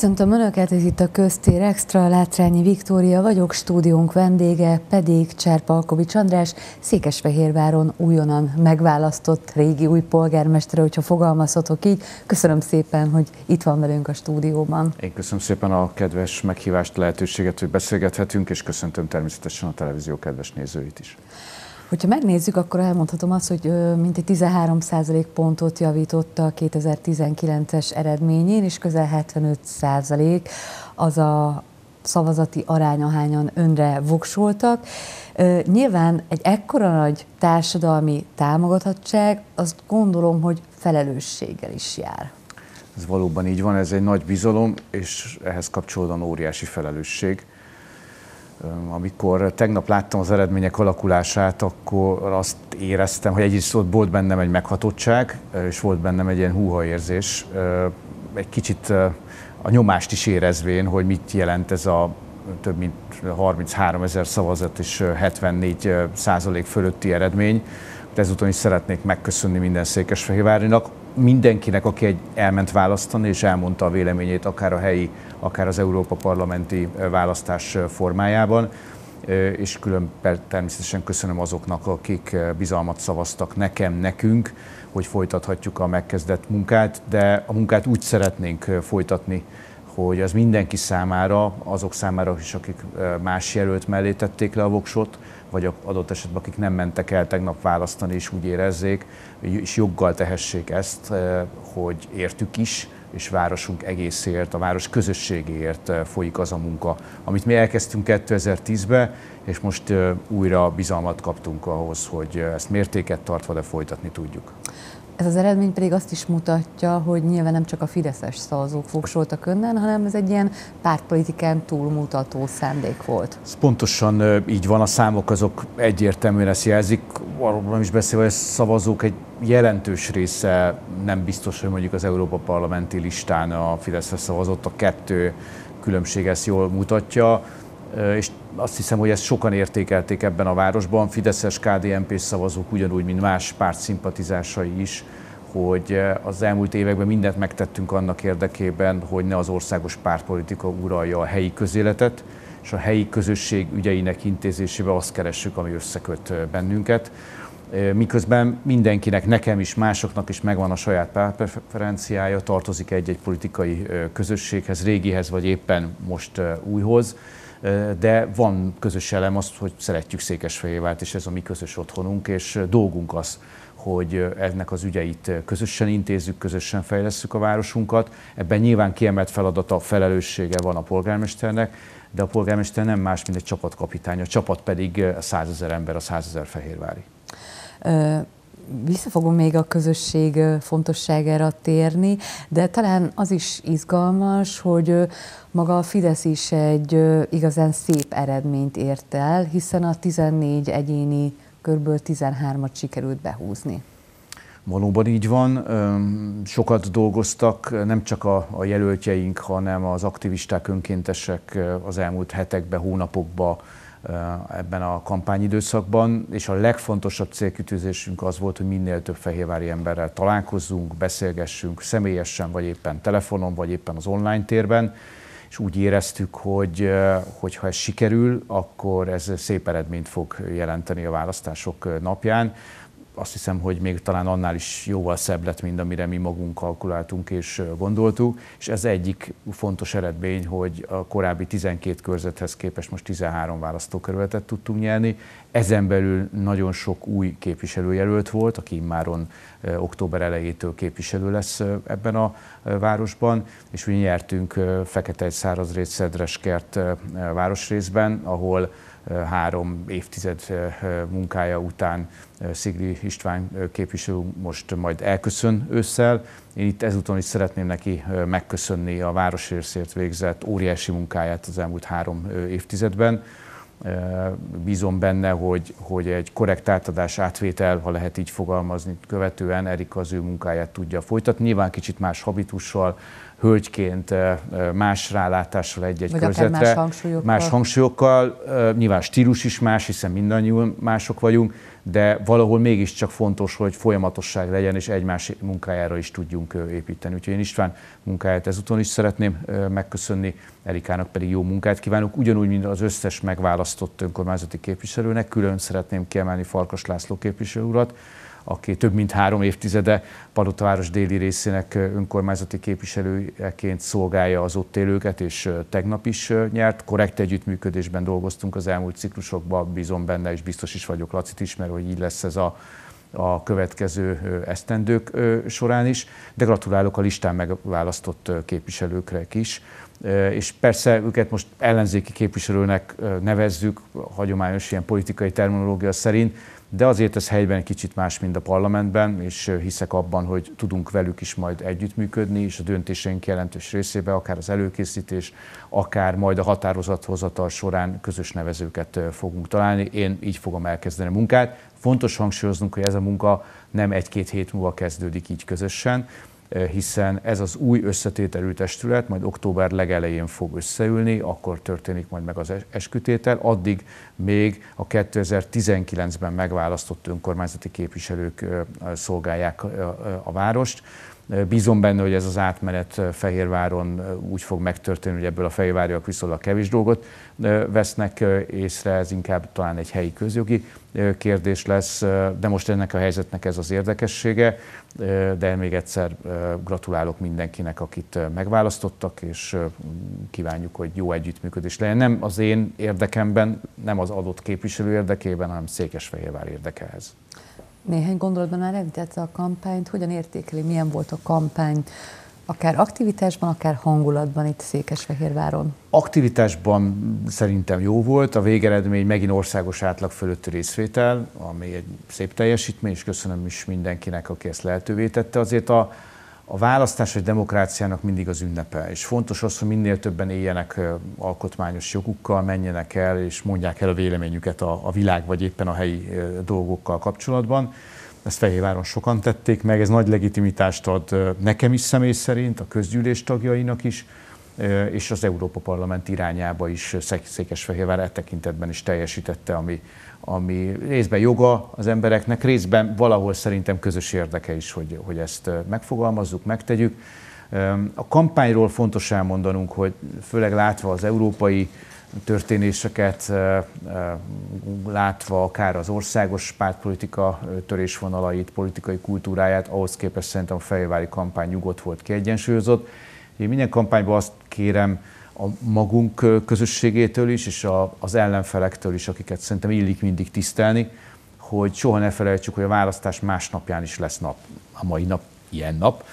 Köszöntöm Önöket, ez itt a Köztér Extra, Látrányi Viktória vagyok, stúdiónk vendége pedig Cserpalkovics András, Székesfehérváron újonnan megválasztott régi új polgármestere, hogyha fogalmazhatok így. Köszönöm szépen, hogy itt van velünk a stúdióban. Én köszönöm szépen a kedves meghívást, lehetőséget, hogy beszélgethetünk, és köszöntöm természetesen a televízió kedves nézőit is. Hogyha megnézzük, akkor elmondhatom azt, hogy mintegy 13 pontot javította a 2019-es eredményén, és közel 75 az a szavazati arány, ahányan önre voksoltak. Nyilván egy ekkora nagy társadalmi támogatottság, azt gondolom, hogy felelősséggel is jár. Ez valóban így van, ez egy nagy bizalom, és ehhez kapcsolódóan óriási felelősség. Amikor tegnap láttam az eredmények alakulását, akkor azt éreztem, hogy egyrészt ott volt bennem egy meghatottság, és volt bennem egy ilyen húha érzés, egy kicsit a nyomást is érezvén, hogy mit jelent ez a több mint 33 ezer szavazat és 74 százalék fölötti eredmény. ezúton is szeretnék megköszönni minden Székesfehérvárinak, mindenkinek, aki egy elment választani és elmondta a véleményét, akár a helyi akár az Európa Parlamenti választás formájában és külön természetesen köszönöm azoknak, akik bizalmat szavaztak nekem, nekünk, hogy folytathatjuk a megkezdett munkát, de a munkát úgy szeretnénk folytatni, hogy az mindenki számára, azok számára is, akik más jelölt mellé tették le a voksot, vagy adott esetben akik nem mentek el tegnap választani, és úgy érezzék, és joggal tehessék ezt, hogy értük is, és városunk egészért, a város közösségéért eh, folyik az a munka, amit mi elkezdtünk 2010-ben, és most eh, újra bizalmat kaptunk ahhoz, hogy eh, ezt mértéket tartva, de folytatni tudjuk. Ez az eredmény pedig azt is mutatja, hogy nyilván nem csak a fideszes szavazók fogsoltak önnen, hanem ez egy ilyen pártpolitikán túlmutató szándék volt. Ez pontosan így van, a számok azok egyértelműen ezt jelzik, arról nem is beszélve, hogy a szavazók egy jelentős része nem biztos, hogy mondjuk az Európa Parlamenti listán a Fideszre szavazott, a kettő különbség ezt jól mutatja és azt hiszem, hogy ezt sokan értékelték ebben a városban, Fideszes, KDNP szavazók ugyanúgy, mint más párt szimpatizásai is, hogy az elmúlt években mindent megtettünk annak érdekében, hogy ne az országos pártpolitika uralja a helyi közéletet, és a helyi közösség ügyeinek intézésébe azt keressük, ami összeköt bennünket. Miközben mindenkinek, nekem is, másoknak is megvan a saját pártpreferenciája, tartozik egy-egy politikai közösséghez, régihez vagy éppen most újhoz de van közös elem az, hogy szeretjük Székesfehérvárt, és ez a mi közös otthonunk, és dolgunk az, hogy ennek az ügyeit közösen intézzük, közösen fejlesszük a városunkat. Ebben nyilván kiemelt feladata, felelőssége van a polgármesternek, de a polgármester nem más, mint egy csapatkapitány, a csapat pedig a százezer ember, a százezer fehérvári. Ö vissza fogunk még a közösség fontosságára térni, de talán az is izgalmas, hogy maga a Fidesz is egy igazán szép eredményt ért el, hiszen a 14 egyéni körből 13-at sikerült behúzni. Valóban így van. Sokat dolgoztak nem csak a, a jelöltjeink, hanem az aktivisták, önkéntesek az elmúlt hetekben, hónapokban Eh, ebben a kampányidőszakban, és a legfontosabb célkütőzésünk az volt, hogy minél több fehérvári emberrel találkozzunk, beszélgessünk személyesen, vagy éppen telefonon, vagy éppen az online térben, és úgy éreztük, hogy, eh, hogy ha ez sikerül, akkor ez szép eredményt fog jelenteni a választások napján azt hiszem, hogy még talán annál is jóval szebb lett, mint amire mi magunk kalkuláltunk és gondoltuk, és ez egyik fontos eredmény, hogy a korábbi 12 körzethez képest most 13 választókerületet tudtunk nyerni, ezen belül nagyon sok új képviselőjelölt volt, aki immáron október elejétől képviselő lesz ebben a városban, és mi nyertünk Fekete-egy szárazrész Szedreskert városrészben, ahol három évtized munkája után Szigli István képviselő most majd elköszön ősszel. Én itt ezúton is szeretném neki megköszönni a városrészért végzett óriási munkáját az elmúlt három évtizedben. Bízom benne, hogy, hogy egy korrekt átadás, átvétel, ha lehet így fogalmazni, követően Erika az ő munkáját tudja folytatni. Nyilván kicsit más habitussal, hölgyként, más rálátással egy-egy körzetre. Más hangsúlyokkal. más hangsúlyokkal. Nyilván stílus is más, hiszen mindannyiunk mások vagyunk de valahol mégiscsak fontos, hogy folyamatosság legyen, és egymás munkájára is tudjunk építeni. Úgyhogy én István munkáját ezúton is szeretném megköszönni, Erikának pedig jó munkát kívánok, ugyanúgy, mint az összes megválasztott önkormányzati képviselőnek. Külön szeretném kiemelni Farkas László képviselő urat, aki több mint három évtizede Palotaváros déli részének önkormányzati képviselőjeként szolgálja az ott élőket, és tegnap is nyert. Korrekt együttműködésben dolgoztunk az elmúlt ciklusokban, bízom benne, és biztos is vagyok Lacit ismerő, hogy így lesz ez a a következő esztendők során is, de gratulálok a listán megválasztott képviselőkre is. És persze őket most ellenzéki képviselőnek nevezzük, hagyományos ilyen politikai terminológia szerint, de azért ez helyben kicsit más, mint a parlamentben, és hiszek abban, hogy tudunk velük is majd együttműködni, és a döntéseink jelentős részébe, akár az előkészítés, akár majd a határozathozatal során közös nevezőket fogunk találni. Én így fogom elkezdeni a munkát. Fontos hangsúlyoznunk, hogy ez a munka nem egy-két hét múlva kezdődik így közösen, Eh, hiszen ez az új összetételű testület majd október legelején fog összeülni, akkor történik majd meg az eskütétel, addig még a 2019-ben megválasztott önkormányzati képviselők eh, szolgálják eh, a várost. Bízom benne, hogy ez az átmenet Fehérváron úgy fog megtörténni, hogy ebből a fehérváriak viszonylag kevés dolgot vesznek észre, ez inkább talán egy helyi közjogi kérdés lesz, de most ennek a helyzetnek ez az érdekessége, de még egyszer gratulálok mindenkinek, akit megválasztottak, és kívánjuk, hogy jó együttműködés legyen. Nem az én érdekemben, nem az adott képviselő érdekében, hanem Székesfehérvár érdekehez. Néhány gondolatban már említette a kampányt, hogyan értékeli, milyen volt a kampány, akár aktivitásban, akár hangulatban itt Székesfehérváron? Aktivitásban szerintem jó volt, a végeredmény megint országos átlag fölötti részvétel, ami egy szép teljesítmény, és köszönöm is mindenkinek, aki ezt lehetővé tette. Azért a, a választás egy demokráciának mindig az ünnepe, és fontos az, hogy minél többen éljenek alkotmányos jogukkal, menjenek el és mondják el a véleményüket a, a világ vagy éppen a helyi dolgokkal kapcsolatban. Ezt Fehérváron sokan tették meg, ez nagy legitimitást ad nekem is személy szerint, a közgyűlés tagjainak is, és az Európa Parlament irányába is Székesfehérvár e tekintetben is teljesítette, ami, ami részben joga az embereknek, részben valahol szerintem közös érdeke is, hogy, hogy ezt megfogalmazzuk, megtegyük. A kampányról fontos elmondanunk, hogy főleg látva az európai történéseket, látva akár az országos pártpolitika törésvonalait, politikai kultúráját, ahhoz képest szerintem a fejvári kampány nyugodt volt, kiegyensúlyozott. Én minden kampányban azt kérem a magunk közösségétől is, és a, az ellenfelektől is, akiket szerintem illik mindig tisztelni, hogy soha ne felejtsük, hogy a választás másnapján is lesz nap. A mai nap ilyen nap,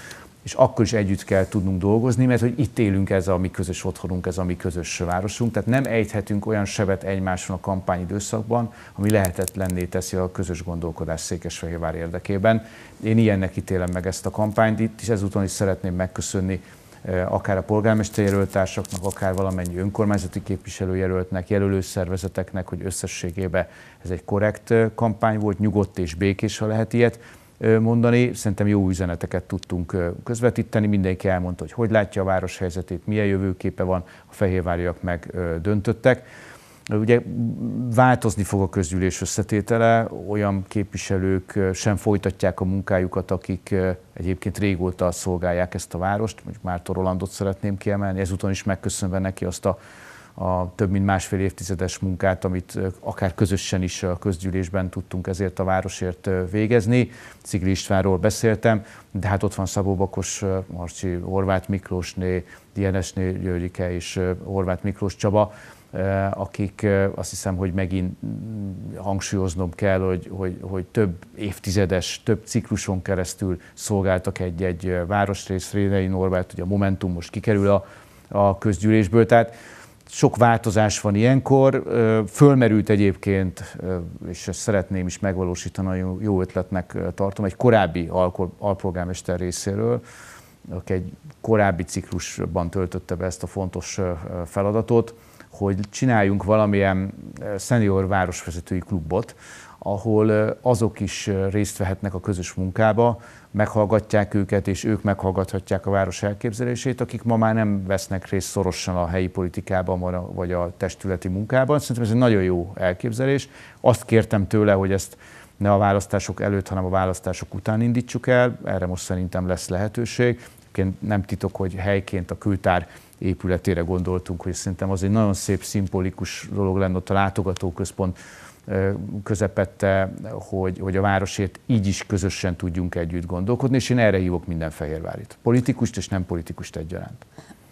és akkor is együtt kell tudnunk dolgozni, mert hogy itt élünk, ez a mi közös otthonunk, ez a mi közös városunk, tehát nem ejthetünk olyan sebet egymáson a időszakban, ami lehetetlenné teszi a közös gondolkodás Székesfehérvár érdekében. Én ilyennek ítélem meg ezt a kampányt, itt is ezúton is szeretném megköszönni akár a polgármesterjelöltársaknak, akár valamennyi önkormányzati képviselőjelöltnek, jelölőszervezeteknek, hogy összességében ez egy korrekt kampány volt, nyugodt és békés, ha lehet ilyet mondani. Szerintem jó üzeneteket tudtunk közvetíteni, mindenki elmondta, hogy hogy látja a város helyzetét, milyen jövőképe van, a fehérváriak meg döntöttek. Ugye változni fog a közgyűlés összetétele, olyan képviselők sem folytatják a munkájukat, akik egyébként régóta szolgálják ezt a várost, mondjuk Márton Rolandot szeretném kiemelni, ezúton is megköszönve neki azt a, a több mint másfél évtizedes munkát, amit akár közösen is a közgyűlésben tudtunk ezért a városért végezni. Cigli Istvánról beszéltem, de hát ott van Szabó Bakos, Marci, Horváth Miklósné, Dienesné Györgyike és Horváth Miklós Csaba, Eh, akik eh, azt hiszem, hogy megint mm, hangsúlyoznom kell, hogy, hogy, hogy több évtizedes, több cikluson keresztül szolgáltak egy-egy eh, városrész, Rédei Norbert, hogy a Momentum most kikerül a, a közgyűlésből, tehát sok változás van ilyenkor. Fölmerült egyébként, és ezt szeretném is megvalósítani, jó ötletnek tartom, egy korábbi alpolgármester részéről, aki egy korábbi ciklusban töltötte be ezt a fontos feladatot, hogy csináljunk valamilyen szenior városvezetői klubot, ahol azok is részt vehetnek a közös munkába, meghallgatják őket, és ők meghallgathatják a város elképzelését, akik ma már nem vesznek részt szorosan a helyi politikában vagy a testületi munkában. Szerintem ez egy nagyon jó elképzelés. Azt kértem tőle, hogy ezt ne a választások előtt, hanem a választások után indítsuk el. Erre most szerintem lesz lehetőség. Én nem titok, hogy helyként a kültár épületére gondoltunk, hogy szerintem az egy nagyon szép, szimbolikus dolog lenne ott a látogatóközpont közepette, hogy, hogy a városért így is közösen tudjunk együtt gondolkodni, és én erre hívok minden Fehérvárit, politikust és nem politikust egyaránt.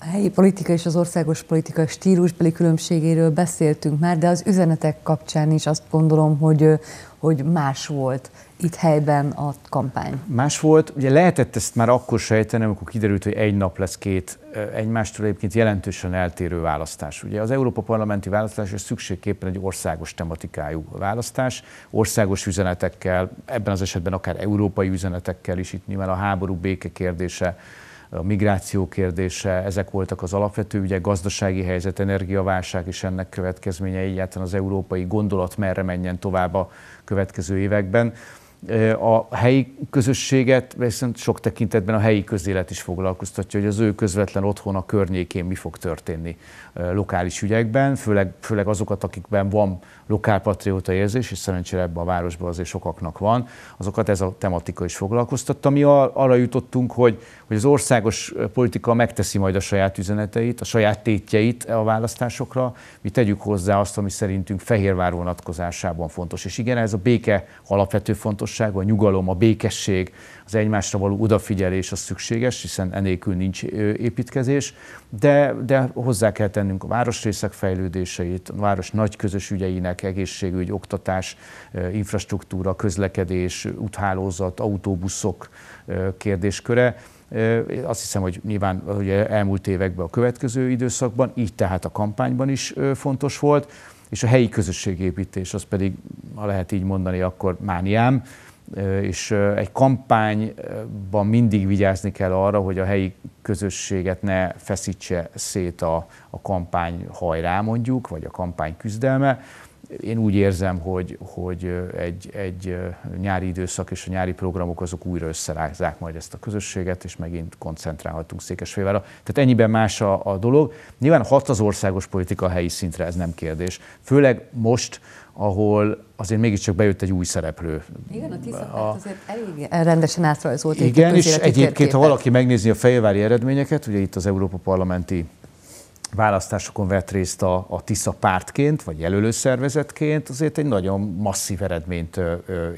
A helyi politika és az országos politika stílusbeli különbségéről beszéltünk már, de az üzenetek kapcsán is azt gondolom, hogy, hogy más volt itt helyben a kampány. Más volt, ugye lehetett ezt már akkor sejteni, amikor kiderült, hogy egy nap lesz két egymástól egyébként jelentősen eltérő választás. Ugye az Európa Parlamenti választás és szükségképpen egy országos tematikájú választás, országos üzenetekkel, ebben az esetben akár európai üzenetekkel is, itt nyilván a háború béke kérdése, a migráció kérdése, ezek voltak az alapvető ügyek, gazdasági helyzet, energiaválság is ennek következménye. egyáltalán az európai gondolat merre menjen tovább a következő években a helyi közösséget, viszont sok tekintetben a helyi közélet is foglalkoztatja, hogy az ő közvetlen otthon a környékén mi fog történni lokális ügyekben, főleg, főleg azokat, akikben van lokálpatrióta érzés, és szerencsére ebben a városban azért sokaknak van, azokat ez a tematika is foglalkoztatta. Mi arra jutottunk, hogy, hogy az országos politika megteszi majd a saját üzeneteit, a saját tétjeit a választásokra, mi tegyük hozzá azt, ami szerintünk Fehérvár vonatkozásában fontos. És igen, ez a béke alapvető fontos biztonság, a nyugalom, a békesség, az egymásra való odafigyelés az szükséges, hiszen enélkül nincs építkezés, de, de hozzá kell tennünk a városrészek fejlődéseit, a város nagy közös ügyeinek, egészségügy, oktatás, infrastruktúra, közlekedés, úthálózat, autóbuszok kérdésköre. Azt hiszem, hogy nyilván ugye elmúlt években a következő időszakban, így tehát a kampányban is fontos volt, és a helyi közösségépítés az pedig ha lehet így mondani, akkor mániám, és egy kampányban mindig vigyázni kell arra, hogy a helyi közösséget ne feszítse szét a, a kampány hajrá mondjuk, vagy a kampány küzdelme. Én úgy érzem, hogy, hogy egy, egy nyári időszak és a nyári programok azok újra összerázzák majd ezt a közösséget, és megint koncentrálhatunk Székesfehérvárra. Tehát ennyiben más a, a dolog. Nyilván hat az országos politika helyi szintre, ez nem kérdés. Főleg most, ahol azért mégiscsak bejött egy új szereplő. Igen, a Tiszapárt azért elég rendesen átrajzolt. Igen, és egyébként, ha valaki megnézi a fejvári eredményeket, ugye itt az Európa Parlamenti választásokon vett részt a, a Tisza pártként, vagy jelölőszervezetként, azért egy nagyon masszív eredményt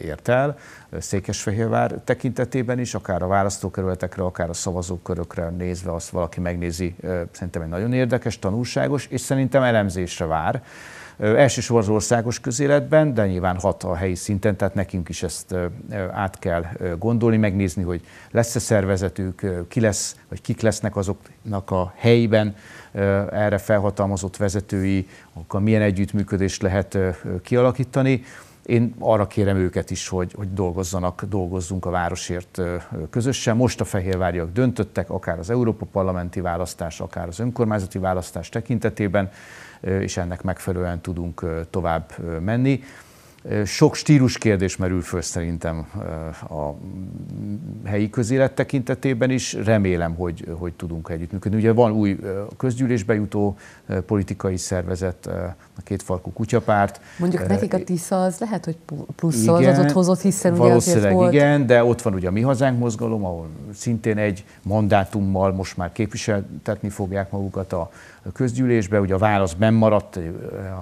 ért el Székesfehérvár tekintetében is, akár a választókerületekre, akár a szavazókörökre nézve, azt valaki megnézi, szerintem egy nagyon érdekes, tanulságos, és szerintem elemzésre vár Elsősorban az országos közéletben, de nyilván hat a helyi szinten, tehát nekünk is ezt át kell gondolni, megnézni, hogy lesz-e szervezetük, ki lesz, vagy kik lesznek azoknak a helyben erre felhatalmazott vezetői, akkor milyen együttműködést lehet kialakítani. Én arra kérem őket is, hogy, hogy dolgozzanak, dolgozzunk a városért közösen. Most a fehérváriak döntöttek, akár az Európa parlamenti választás, akár az önkormányzati választás tekintetében, és ennek megfelelően tudunk tovább menni. Sok stílus kérdés merül föl szerintem a helyi közélet tekintetében is. Remélem, hogy, hogy tudunk együttműködni. Ugye van új közgyűlésbe jutó politikai szervezet, a két farkú kutyapárt. Mondjuk nekik a TISZA az lehet, hogy plusz. igen, az ott hozott, hiszen ugye Valószínűleg azért volt. igen, de ott van ugye a Mi Hazánk mozgalom, ahol szintén egy mandátummal most már képviseltetni fogják magukat a közgyűlésbe. Ugye a válasz benn maradt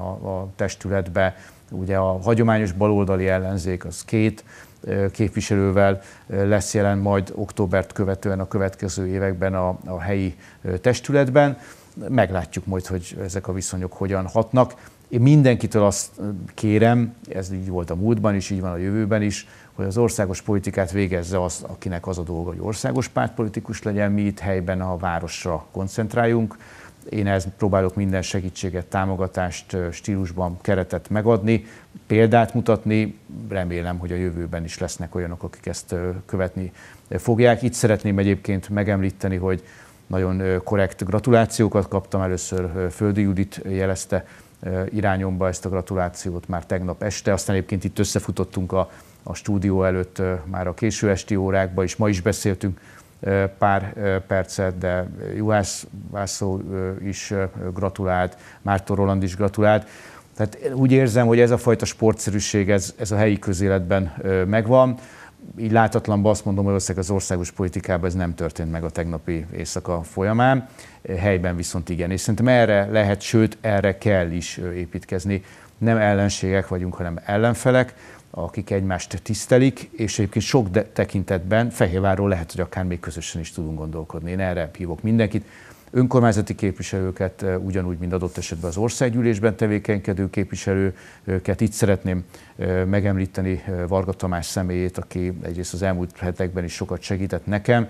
a, a testületbe, Ugye a hagyományos baloldali ellenzék az két képviselővel lesz jelen majd októbert követően a következő években a, a helyi testületben. Meglátjuk majd, hogy ezek a viszonyok hogyan hatnak. Én mindenkitől azt kérem, ez így volt a múltban is, így van a jövőben is, hogy az országos politikát végezze az, akinek az a dolga, hogy országos pártpolitikus legyen, mi itt helyben a városra koncentráljunk én ezt próbálok minden segítséget, támogatást, stílusban keretet megadni, példát mutatni. Remélem, hogy a jövőben is lesznek olyanok, akik ezt követni fogják. Itt szeretném egyébként megemlíteni, hogy nagyon korrekt gratulációkat kaptam. Először Földi Judit jelezte irányomba ezt a gratulációt már tegnap este. Aztán egyébként itt összefutottunk a, a stúdió előtt már a késő esti órákba, és ma is beszéltünk pár percet, de Juhász Vászló is gratulált, mártor Roland is gratulált. Tehát úgy érzem, hogy ez a fajta sportszerűség, ez, ez a helyi közéletben megvan. Így láthatatlanban azt mondom, hogy az országos politikában ez nem történt meg a tegnapi éjszaka folyamán, helyben viszont igen. És szerintem erre lehet, sőt erre kell is építkezni. Nem ellenségek vagyunk, hanem ellenfelek akik egymást tisztelik, és egyébként sok de- tekintetben Fehérvárról lehet, hogy akár még közösen is tudunk gondolkodni. Én erre hívok mindenkit. Önkormányzati képviselőket, eh, ugyanúgy, mint adott esetben az országgyűlésben tevékenykedő képviselőket. Itt szeretném eh, megemlíteni eh, Varga Tamás személyét, aki egyrészt az elmúlt hetekben is sokat segített nekem,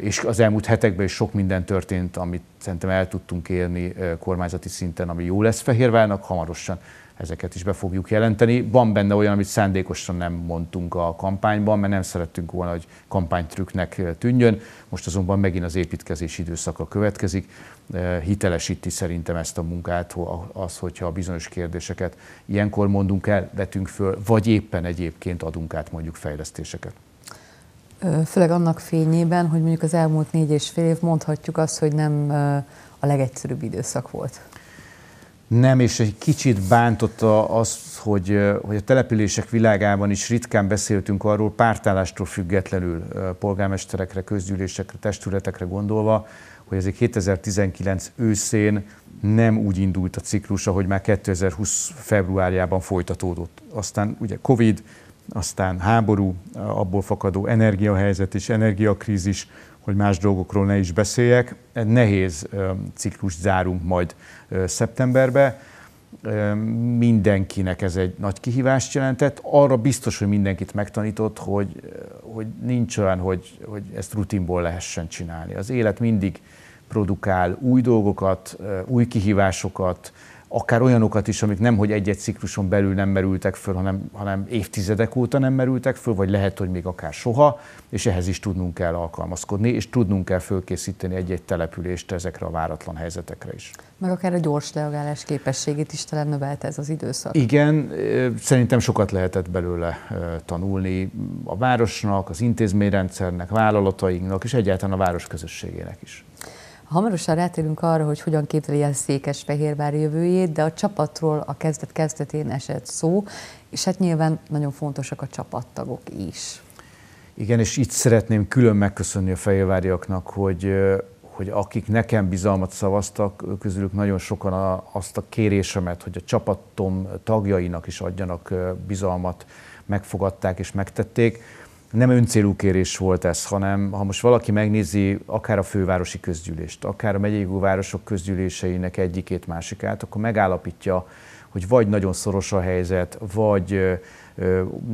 és az elmúlt hetekben is sok minden történt, amit szerintem el tudtunk érni kormányzati szinten, ami jó lesz Fehérvárnak, hamarosan ezeket is be fogjuk jelenteni. Van benne olyan, amit szándékosan nem mondtunk a kampányban, mert nem szerettünk volna, hogy kampánytrükknek tűnjön. Most azonban megint az építkezés időszaka következik. Eh, hitelesíti szerintem ezt a munkát, az, hogyha bizonyos kérdéseket ilyenkor mondunk el, vetünk föl, vagy éppen egyébként adunk át mondjuk fejlesztéseket. Főleg annak fényében, hogy mondjuk az elmúlt négy és fél év mondhatjuk azt, hogy nem a legegyszerűbb időszak volt. Nem, és egy kicsit bántotta az, hogy, hogy a települések világában is ritkán beszéltünk arról, pártállástól függetlenül polgármesterekre, közgyűlésekre, testületekre gondolva, hogy ezért 2019 őszén nem úgy indult a ciklus, ahogy már 2020 februárjában folytatódott. Aztán ugye Covid, aztán háború, abból fakadó energiahelyzet és energiakrízis, hogy más dolgokról ne is beszéljek. Egy nehéz ciklust zárunk majd szeptemberbe. Mindenkinek ez egy nagy kihívást jelentett. Arra biztos, hogy mindenkit megtanított, hogy, hogy nincs olyan, hogy, hogy ezt rutinból lehessen csinálni. Az élet mindig produkál új dolgokat, új kihívásokat, akár olyanokat is, amik nem, hogy egy-egy cikluson belül nem merültek föl, hanem, hanem évtizedek óta nem merültek föl, vagy lehet, hogy még akár soha, és ehhez is tudnunk kell alkalmazkodni, és tudnunk kell fölkészíteni egy-egy települést ezekre a váratlan helyzetekre is. Meg akár a gyors reagálás képességét is talán növelte ez az időszak. Igen, szerintem sokat lehetett belőle tanulni a városnak, az intézményrendszernek, vállalatainknak, és egyáltalán a város közösségének is. Hamarosan rátérünk arra, hogy hogyan képzeli el Székesfehérvár jövőjét, de a csapatról a kezdet kezdetén esett szó, és hát nyilván nagyon fontosak a csapattagok is. Igen, és itt szeretném külön megköszönni a fehérváriaknak, hogy hogy akik nekem bizalmat szavaztak, közülük nagyon sokan a, azt a kérésemet, hogy a csapatom tagjainak is adjanak bizalmat, megfogadták és megtették nem öncélú kérés volt ez, hanem ha most valaki megnézi akár a fővárosi közgyűlést, akár a megyei városok közgyűléseinek egyikét, másikát, akkor megállapítja, hogy vagy nagyon szoros a helyzet, vagy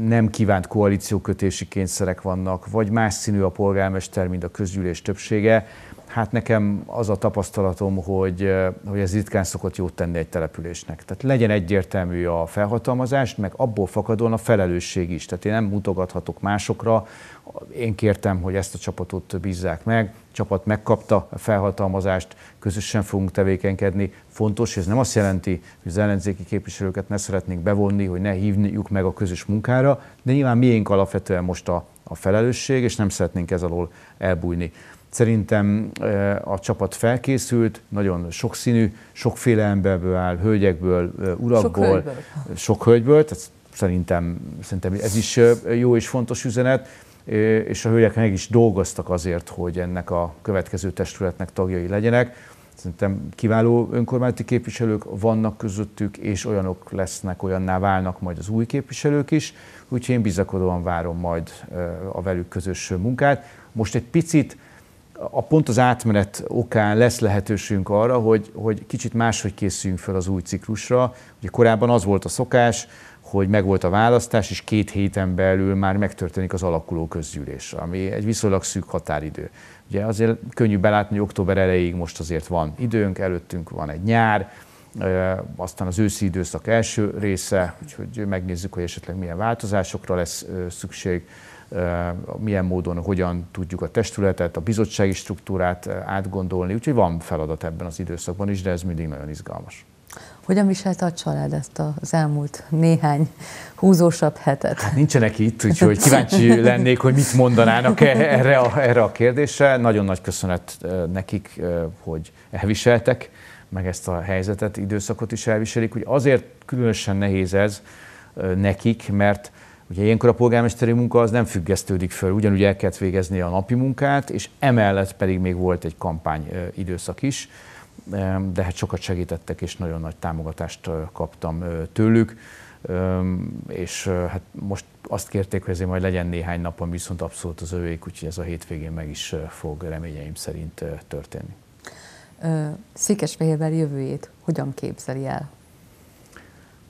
nem kívánt koalíciókötési kényszerek vannak, vagy más színű a polgármester, mint a közgyűlés többsége, Hát nekem az a tapasztalatom, hogy, eh, hogy ez ritkán szokott jót tenni egy településnek. Tehát legyen egyértelmű a felhatalmazás, meg abból fakadóan a felelősség is. Tehát én nem mutogathatok másokra, én kértem, hogy ezt a csapatot bízzák meg, a csapat megkapta a felhatalmazást, közösen fogunk tevékenykedni. Fontos, ez nem azt jelenti, hogy az ellenzéki képviselőket ne szeretnénk bevonni, hogy ne hívjuk meg a közös munkára, de nyilván miénk alapvetően most a, a felelősség, és nem szeretnénk ez alól elbújni. Szerintem a csapat felkészült, nagyon sokszínű, sokféle emberből áll, hölgyekből, urakból, sok hölgyből, sok hölgyből tehát szerintem, szerintem ez is jó és fontos üzenet, és a hölgyek meg is dolgoztak azért, hogy ennek a következő testületnek tagjai legyenek. Szerintem kiváló önkormányzati képviselők vannak közöttük, és olyanok lesznek, olyanná válnak majd az új képviselők is, úgyhogy én bizakodóan várom majd a velük közös munkát. Most egy picit a pont az átmenet okán lesz lehetőségünk arra, hogy, hogy kicsit máshogy készüljünk fel az új ciklusra. Ugye korábban az volt a szokás, hogy megvolt a választás, és két héten belül már megtörténik az alakuló közgyűlés, ami egy viszonylag szűk határidő. Ugye azért könnyű belátni, hogy október elejéig most azért van időnk, előttünk van egy nyár, aztán az őszi időszak első része, úgyhogy megnézzük, hogy esetleg milyen változásokra lesz szükség milyen módon, hogyan tudjuk a testületet, a bizottsági struktúrát átgondolni, úgyhogy van feladat ebben az időszakban is, de ez mindig nagyon izgalmas. Hogyan viselte a család ezt az elmúlt néhány húzósabb hetet? Hát nincsenek itt, úgyhogy kíváncsi lennék, hogy mit mondanának e-, erre a, erre a kérdésre. Nagyon nagy köszönet nekik, hogy elviseltek, meg ezt a helyzetet, időszakot is elviselik. Hogy azért különösen nehéz ez nekik, mert Ugye ilyenkor a polgármesteri munka az nem függesztődik föl, ugyanúgy el kellett végezni a napi munkát, és emellett pedig még volt egy kampány időszak is, de hát sokat segítettek, és nagyon nagy támogatást kaptam tőlük, és hát most azt kérték, hogy ezért majd legyen néhány napon, viszont abszolút az övék, úgyhogy ez a hétvégén meg is fog reményeim szerint történni. Székesfehérvel jövőjét hogyan képzeli el?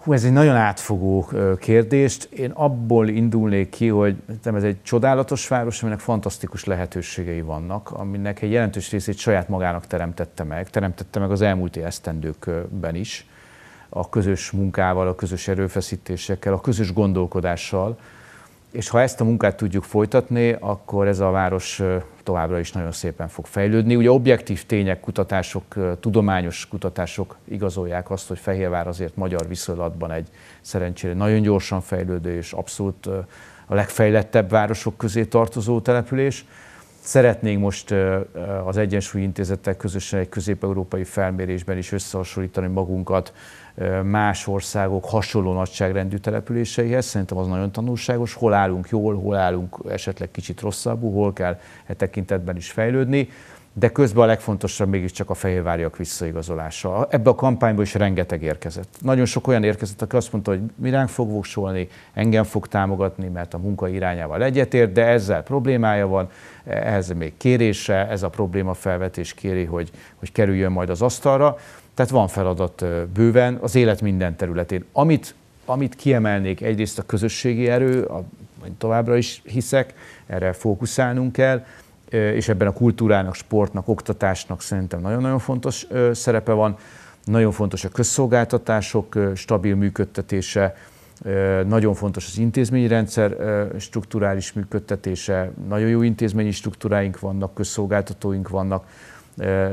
Hú, ez egy nagyon átfogó kérdést. Én abból indulnék ki, hogy ez egy csodálatos város, aminek fantasztikus lehetőségei vannak, aminek egy jelentős részét saját magának teremtette meg, teremtette meg az elmúlt esztendőkben is, a közös munkával, a közös erőfeszítésekkel, a közös gondolkodással, és ha ezt a munkát tudjuk folytatni, akkor ez a város továbbra is nagyon szépen fog fejlődni. Ugye objektív tények, kutatások, tudományos kutatások igazolják azt, hogy Fehérvár azért magyar viszonylatban egy szerencsére nagyon gyorsan fejlődő és abszolút a legfejlettebb városok közé tartozó település. Szeretnénk most az Egyensúlyi Intézettel közösen egy közép-európai felmérésben is összehasonlítani magunkat más országok hasonló nagyságrendű településeihez. Szerintem az nagyon tanulságos, hol állunk jól, hol állunk esetleg kicsit rosszabbul, hol kell e tekintetben is fejlődni de közben a legfontosabb mégiscsak a fehérváriak visszaigazolása. Ebbe a kampányba is rengeteg érkezett. Nagyon sok olyan érkezett, aki azt mondta, hogy mi ránk fog voksolni, engem fog támogatni, mert a munka irányával egyetért, de ezzel problémája van, e, ehhez még kérése, ez a probléma felvetés kéri, hogy, hogy kerüljön majd az asztalra. Tehát van feladat bőven az élet minden területén. Amit, amit kiemelnék, egyrészt a közösségi erő, a, továbbra is hiszek, erre fókuszálnunk kell, és ebben a kultúrának, sportnak, oktatásnak szerintem nagyon-nagyon fontos szerepe van. Nagyon fontos a közszolgáltatások stabil működtetése, nagyon fontos az intézményrendszer strukturális működtetése, nagyon jó intézményi struktúráink vannak, közszolgáltatóink vannak,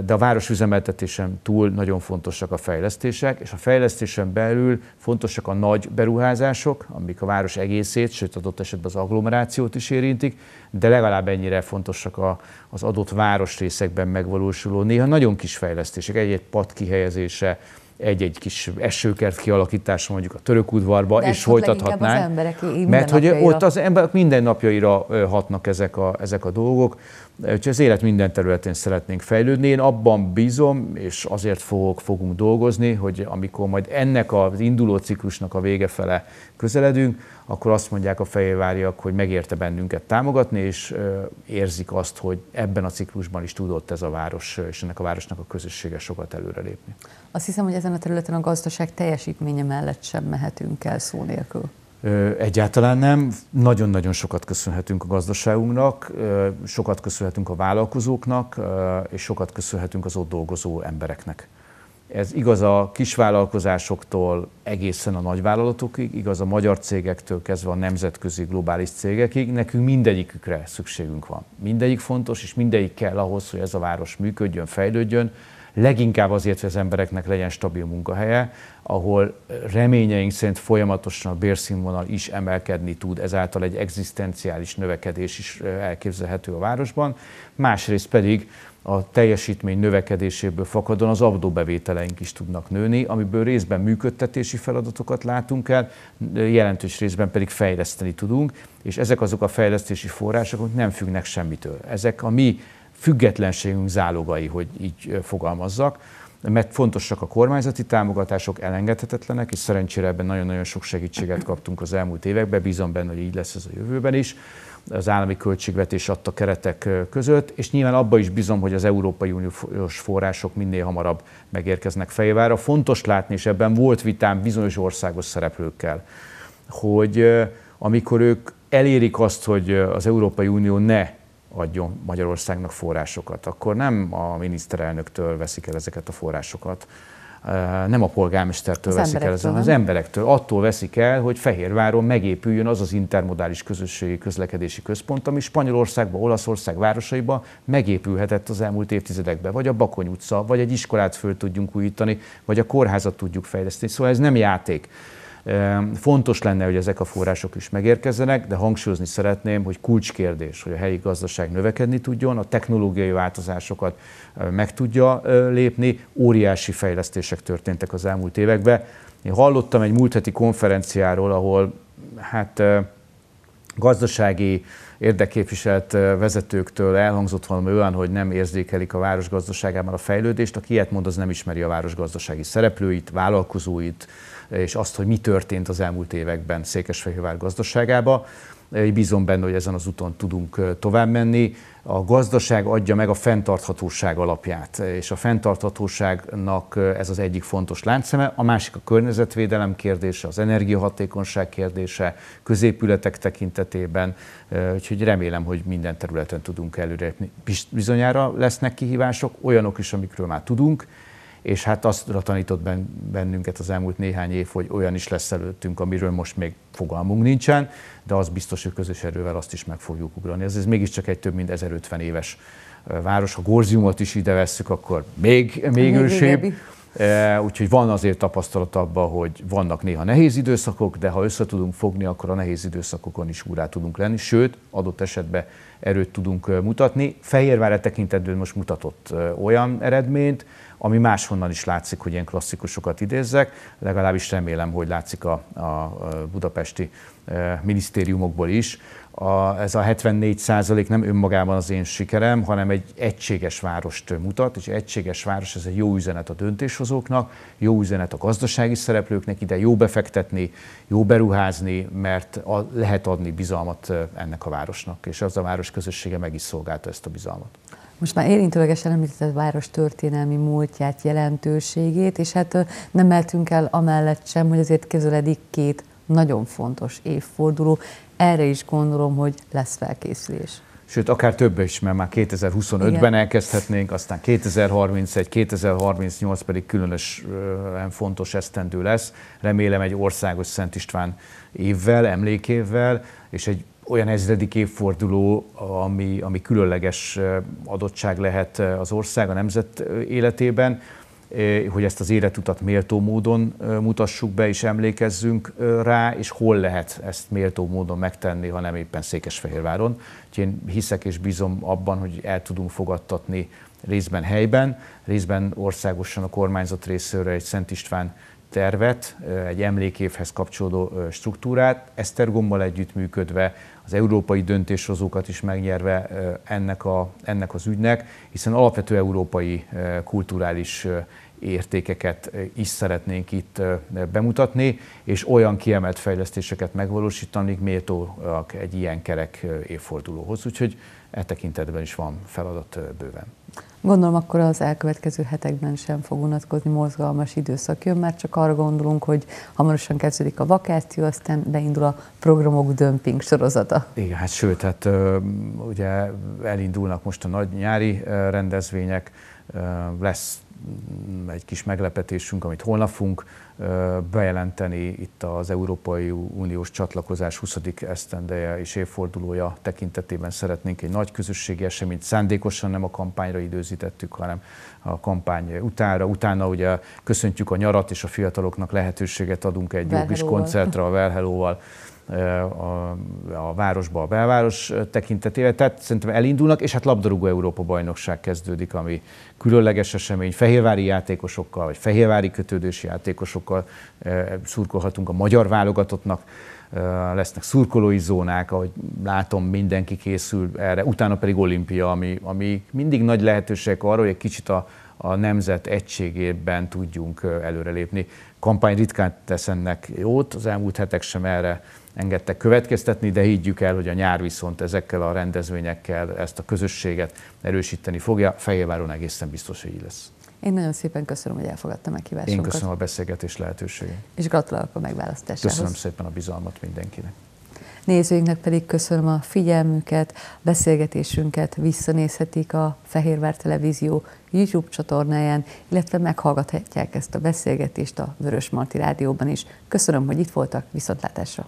de a üzemeltetésen túl nagyon fontosak a fejlesztések, és a fejlesztésen belül fontosak a nagy beruházások, amik a város egészét, sőt adott esetben az agglomerációt is érintik, de legalább ennyire fontosak az adott városrészekben megvalósuló, néha nagyon kis fejlesztések, egy-egy pad kihelyezése, egy-egy kis esőkert kialakítása mondjuk a török udvarba, De és folytathatnánk. Az emberek mert hogy ott az emberek mindennapjaira hatnak ezek a, ezek a dolgok. Úgyhogy az élet minden területén szeretnénk fejlődni. Én abban bízom, és azért fogok, fogunk dolgozni, hogy amikor majd ennek az induló ciklusnak a vége fele közeledünk, akkor azt mondják a fejváriak, hogy megérte bennünket támogatni, és érzik azt, hogy ebben a ciklusban is tudott ez a város, és ennek a városnak a közössége sokat előrelépni. Azt hiszem, hogy ezen a területen a gazdaság teljesítménye mellett sem mehetünk el szó nélkül. Egyáltalán nem. Nagyon-nagyon sokat köszönhetünk a gazdaságunknak, sokat köszönhetünk a vállalkozóknak, és sokat köszönhetünk az ott dolgozó embereknek. Ez igaz a kisvállalkozásoktól egészen a nagyvállalatokig, igaz a magyar cégektől kezdve a nemzetközi globális cégekig, nekünk mindegyikükre szükségünk van. Mindegyik fontos, és mindegyik kell ahhoz, hogy ez a város működjön, fejlődjön, leginkább azért, hogy az embereknek legyen stabil munkahelye, ahol reményeink szerint folyamatosan a bérszínvonal is emelkedni tud, ezáltal egy egzisztenciális növekedés is elképzelhető a városban, másrészt pedig a teljesítmény növekedéséből fakadóan az abdóbevételeink is tudnak nőni, amiből részben működtetési feladatokat látunk el, jelentős részben pedig fejleszteni tudunk, és ezek azok a fejlesztési források, amik nem függnek semmitől. Ezek a mi függetlenségünk zálogai, hogy így fogalmazzak, mert fontosak a kormányzati támogatások, elengedhetetlenek, és szerencsére ebben nagyon-nagyon sok segítséget kaptunk az elmúlt években, bízom benne, hogy így lesz ez a jövőben is az állami költségvetés adta keretek között, és nyilván abba is bízom, hogy az Európai Uniós források minél hamarabb megérkeznek Fejvára. Fontos látni, és ebben volt vitám bizonyos országos szereplőkkel, hogy amikor ők elérik azt, hogy az Európai Unió ne adjon Magyarországnak forrásokat, akkor nem a miniszterelnöktől veszik el ezeket a forrásokat, nem a polgármestertől az veszik el, hanem az emberektől. Attól veszik el, hogy Fehérváron megépüljön az az intermodális közösségi közlekedési központ, ami Spanyolországba, Olaszország városaiba megépülhetett az elmúlt évtizedekben, vagy a Bakony utca, vagy egy iskolát föl tudjunk újítani, vagy a kórházat tudjuk fejleszteni. Szóval ez nem játék. Fontos lenne, hogy ezek a források is megérkezzenek, de hangsúlyozni szeretném, hogy kulcskérdés, hogy a helyi gazdaság növekedni tudjon, a technológiai változásokat meg tudja lépni. Óriási fejlesztések történtek az elmúlt években. Én hallottam egy múlt heti konferenciáról, ahol hát gazdasági érdekképviselt vezetőktől elhangzott valami olyan, hogy nem érzékelik a város gazdaságában a fejlődést. Aki ilyet mond, az nem ismeri a város gazdasági szereplőit, vállalkozóit, és azt, hogy mi történt az elmúlt években Székesfehérvár gazdaságába. Bízom benne, hogy ezen az úton tudunk tovább menni. A gazdaság adja meg a fenntarthatóság alapját, és a fenntarthatóságnak ez az egyik fontos láncszeme. A másik a környezetvédelem kérdése, az energiahatékonyság kérdése, középületek tekintetében, úgyhogy remélem, hogy minden területen tudunk előre. Bizonyára lesznek kihívások, olyanok is, amikről már tudunk, és hát azt tanított bennünket az elmúlt néhány év, hogy olyan is lesz előttünk, amiről most még fogalmunk nincsen, de az biztos, hogy közös erővel azt is meg fogjuk ugrani. Ez, ez mégiscsak egy több mint 1050 éves város. Ha Gorziumot is ide vesszük, akkor még, még ősébb. úgyhogy van azért tapasztalat abban, hogy vannak néha nehéz időszakok, de ha össze tudunk fogni, akkor a nehéz időszakokon is úrá tudunk lenni, sőt, adott esetben erőt tudunk mutatni. Fehérvár e tekintetben most mutatott olyan eredményt, ami máshonnan is látszik, hogy ilyen klasszikusokat idézzek, legalábbis remélem, hogy látszik a, a budapesti e, minisztériumokból is. A, ez a 74 százalék nem önmagában az én sikerem, hanem egy egységes várost mutat, és egységes város ez egy jó üzenet a döntéshozóknak, jó üzenet a gazdasági szereplőknek, ide jó befektetni, jó beruházni, mert a, lehet adni bizalmat e, ennek a városnak, és az a város közössége meg is szolgálta ezt a bizalmat. Most már érintőlegesen említett város történelmi múltját, jelentőségét, és hát nem mehetünk el amellett sem, hogy azért közeledik két nagyon fontos évforduló. Erre is gondolom, hogy lesz felkészülés. Sőt, akár több is, mert már 2025-ben elkezdhetnénk, aztán 2031, 2038 pedig különösen fontos esztendő lesz. Remélem egy országos Szent István évvel, emlékévvel, és egy olyan ezredik évforduló, ami, ami különleges adottság lehet az ország, a nemzet életében, hogy ezt az életutat méltó módon mutassuk be és emlékezzünk rá, és hol lehet ezt méltó módon megtenni, ha nem éppen Székesfehérváron. Úgyhogy én hiszek és bízom abban, hogy el tudunk fogadtatni részben helyben, részben országosan a kormányzat részéről egy Szent István tervet, egy emlékévhez kapcsolódó struktúrát, Esztergommal együttműködve, az európai döntéshozókat is megnyerve ennek, a, ennek az ügynek, hiszen alapvető európai kulturális értékeket is szeretnénk itt bemutatni, és olyan kiemelt fejlesztéseket megvalósítani, méltóak egy ilyen kerek évfordulóhoz. Úgyhogy e tekintetben is van feladat bőven. Gondolom akkor az elkövetkező hetekben sem fog unatkozni, mozgalmas időszak jön, mert csak arra gondolunk, hogy hamarosan kezdődik a vakáció, aztán beindul a programok dömping sorozata. Igen, hát sőt, hát ugye elindulnak most a nagy nyári rendezvények, lesz egy kis meglepetésünk, amit holnap fogunk bejelenteni itt az Európai Uniós csatlakozás 20. esztendeje és évfordulója tekintetében szeretnénk egy nagy közösségi eseményt. Szándékosan nem a kampányra időzítettük, hanem a kampány utára. Utána ugye köszöntjük a nyarat, és a fiataloknak lehetőséget adunk egy well jó kis koncertre a Velhelóval. Well a, a városba, a belváros tekintetében. Tehát szerintem elindulnak, és hát labdarúgó Európa bajnokság kezdődik, ami különleges esemény. Fehérvári játékosokkal, vagy fehérvári kötődős játékosokkal szurkolhatunk a magyar válogatottnak lesznek szurkolói zónák, ahogy látom, mindenki készül erre, utána pedig olimpia, ami, ami mindig nagy lehetőség arra, hogy egy kicsit a, a nemzet egységében tudjunk előrelépni. Kampány ritkán tesz ennek jót, az elmúlt hetek sem erre engedtek következtetni, de higgyük el, hogy a nyár viszont ezekkel a rendezvényekkel ezt a közösséget erősíteni fogja. Fehérváron egészen biztos, hogy így lesz. Én nagyon szépen köszönöm, hogy elfogadta meghívásunkat. Én köszönöm a beszélgetés lehetőségét. És gratulálok a megválasztásához. Köszönöm szépen a bizalmat mindenkinek. Nézőinknek pedig köszönöm a figyelmüket, beszélgetésünket visszanézhetik a Fehérvár Televízió YouTube csatornáján, illetve meghallgathatják ezt a beszélgetést a Vörös Marti Rádióban is. Köszönöm, hogy itt voltak, viszontlátásra!